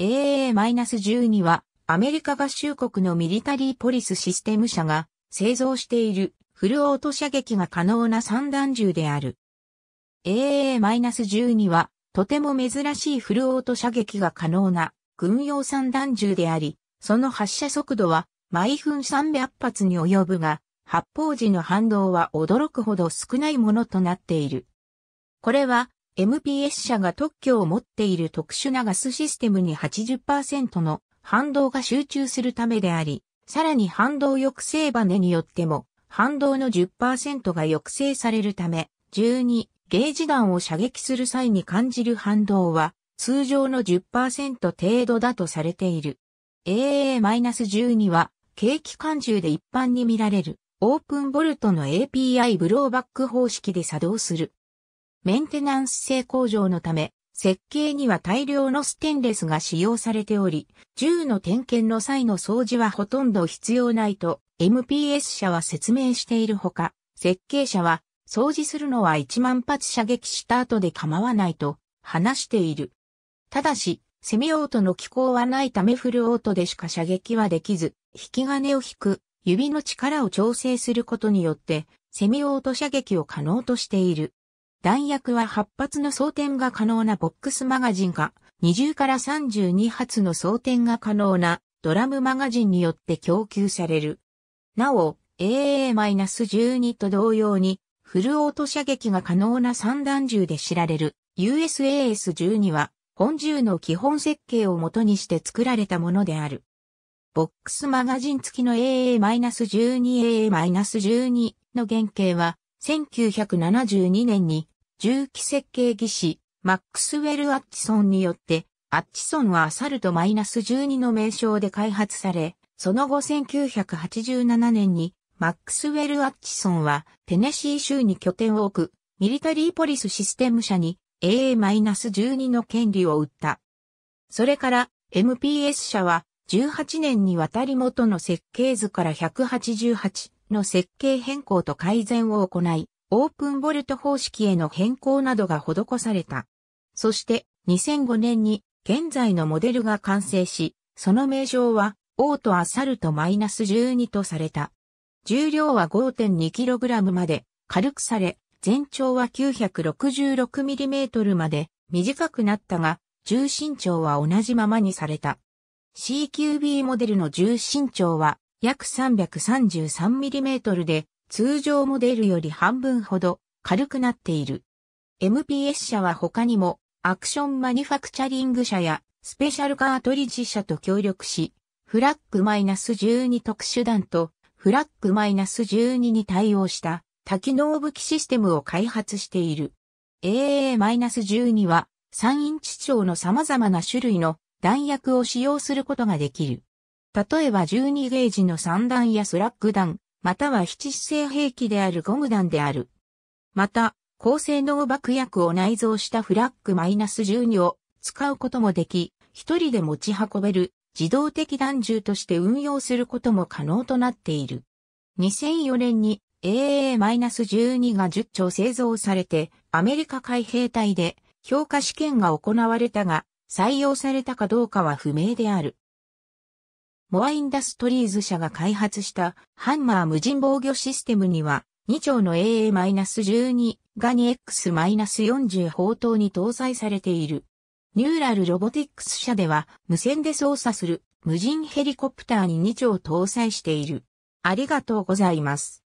AA-12 はアメリカ合衆国のミリタリーポリスシステム社が製造しているフルオート射撃が可能な散弾銃である。AA-12 はとても珍しいフルオート射撃が可能な軍用散弾銃であり、その発射速度は毎分300発に及ぶが、発砲時の反動は驚くほど少ないものとなっている。これは MPS 社が特許を持っている特殊なガスシステムに80%の反動が集中するためであり、さらに反動抑制バネによっても反動の10%が抑制されるため、12ゲージ弾を射撃する際に感じる反動は通常の10%程度だとされている。AA-12 は景気感中で一般に見られるオープンボルトの API ブローバック方式で作動する。メンテナンス性向上のため、設計には大量のステンレスが使用されており、銃の点検の際の掃除はほとんど必要ないと MPS 社は説明しているほか、設計者は掃除するのは1万発射撃した後で構わないと話している。ただし、セミオートの機構はないためフルオートでしか射撃はできず、引き金を引く、指の力を調整することによって、セミオート射撃を可能としている。弾薬は8発の装填が可能なボックスマガジンか、20から32発の装填が可能なドラムマガジンによって供給される。なお、AA-12 と同様に、フルオート射撃が可能な三段銃で知られる USAS-12 は、本銃の基本設計をもとにして作られたものである。ボックスマガジン付きの AA-12AA-12 の原型は、1972年に重機設計技師マックスウェル・アッチソンによって、アッチソンはアサルト -12 の名称で開発され、その後1987年にマックスウェル・アッチソンはテネシー州に拠点を置くミリタリーポリスシステム社に AA-12 の権利を売った。それから MPS 社は18年にわたり元の設計図から188、の設計変更と改善を行い、オープンボルト方式への変更などが施された。そして2005年に現在のモデルが完成し、その名称はオートアサルト -12 とされた。重量は 5.2kg まで軽くされ、全長は 966mm まで短くなったが、重心長は同じままにされた。CQB モデルの重心長は約 333mm で通常モデルより半分ほど軽くなっている。MPS 社は他にもアクションマニファクチャリング社やスペシャルカートリッジ社と協力し、フラッグ -12 特殊弾とフラッグ -12 に対応した多機能武器システムを開発している。AA-12 は3インチ長の様々な種類の弾薬を使用することができる。例えば12ゲージの3弾やスラッグ弾、または七姿勢兵器であるゴム弾である。また、高性能爆薬を内蔵したフラッグ -12 を使うこともでき、一人で持ち運べる自動的弾銃として運用することも可能となっている。2004年に AA-12 が10丁製造されて、アメリカ海兵隊で評価試験が行われたが、採用されたかどうかは不明である。モアインダストリーズ社が開発したハンマー無人防御システムには2丁の AA-12 が 2X-40 砲塔に搭載されている。ニューラルロボティックス社では無線で操作する無人ヘリコプターに2丁搭載している。ありがとうございます。